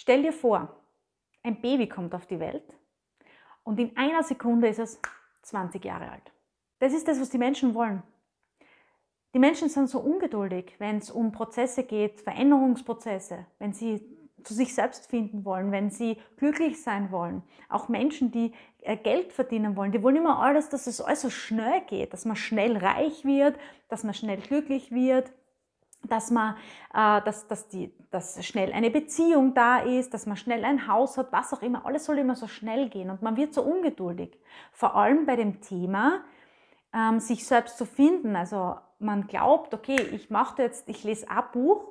Stell dir vor, ein Baby kommt auf die Welt und in einer Sekunde ist es 20 Jahre alt. Das ist das, was die Menschen wollen. Die Menschen sind so ungeduldig, wenn es um Prozesse geht, Veränderungsprozesse, wenn sie zu sich selbst finden wollen, wenn sie glücklich sein wollen. Auch Menschen, die äh, Geld verdienen wollen, die wollen immer alles, dass es äußerst schnell geht, dass man schnell reich wird, dass man schnell glücklich wird, dass man, äh, dass, dass, die, dass schnell eine Beziehung da ist, dass man schnell ein Haus hat, was auch immer. Alles soll immer so schnell gehen und man wird so ungeduldig. Vor allem bei dem Thema, ähm, sich selbst zu finden. Also man glaubt, okay, ich mache jetzt, ich lese ein Buch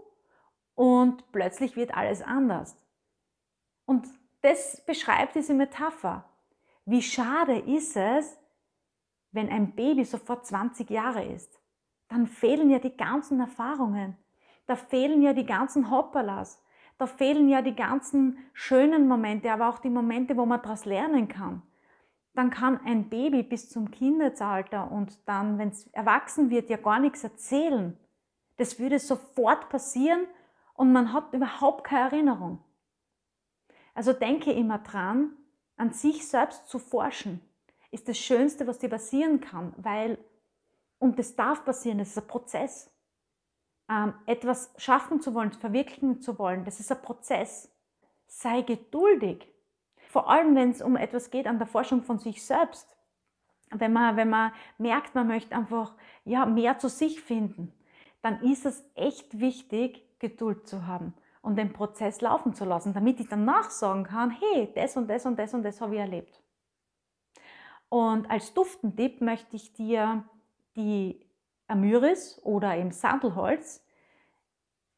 und plötzlich wird alles anders. Und das beschreibt diese Metapher. Wie schade ist es, wenn ein Baby sofort 20 Jahre ist? dann fehlen ja die ganzen Erfahrungen. Da fehlen ja die ganzen Hopperlas. Da fehlen ja die ganzen schönen Momente, aber auch die Momente, wo man daraus lernen kann. Dann kann ein Baby bis zum Kindesalter und dann, wenn es erwachsen wird, ja gar nichts erzählen. Das würde sofort passieren und man hat überhaupt keine Erinnerung. Also denke immer dran, an sich selbst zu forschen, ist das Schönste, was dir passieren kann, weil und das darf passieren, das ist ein Prozess. Ähm, etwas schaffen zu wollen, verwirklichen zu wollen, das ist ein Prozess. Sei geduldig. Vor allem, wenn es um etwas geht an der Forschung von sich selbst. Wenn man, wenn man merkt, man möchte einfach ja, mehr zu sich finden, dann ist es echt wichtig, Geduld zu haben und den Prozess laufen zu lassen, damit ich danach sagen kann, hey, das und das und das und das habe ich erlebt. Und als Duftentipp möchte ich dir die Amyris oder eben Sandelholz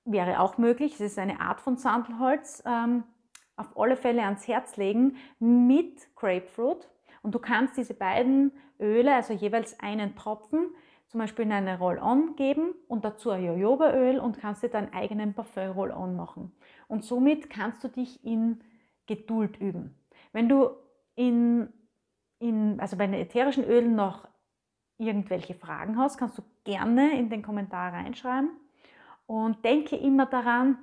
wäre auch möglich. Es ist eine Art von Sandelholz. Ähm, auf alle Fälle ans Herz legen mit Grapefruit. Und du kannst diese beiden Öle, also jeweils einen Tropfen, zum Beispiel in eine Roll-On geben und dazu ein Jojobaöl und kannst dir deinen eigenen Parfum-Roll-On machen. Und somit kannst du dich in Geduld üben. Wenn du in, in also bei den ätherischen Ölen noch irgendwelche Fragen hast, kannst du gerne in den Kommentar reinschreiben. Und denke immer daran,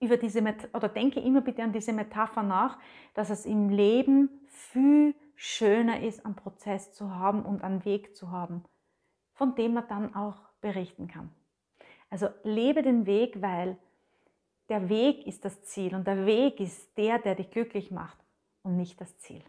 über diese Met oder denke immer bitte an diese Metapher nach, dass es im Leben viel schöner ist, einen Prozess zu haben und einen Weg zu haben, von dem man dann auch berichten kann. Also lebe den Weg, weil der Weg ist das Ziel und der Weg ist der, der dich glücklich macht und nicht das Ziel.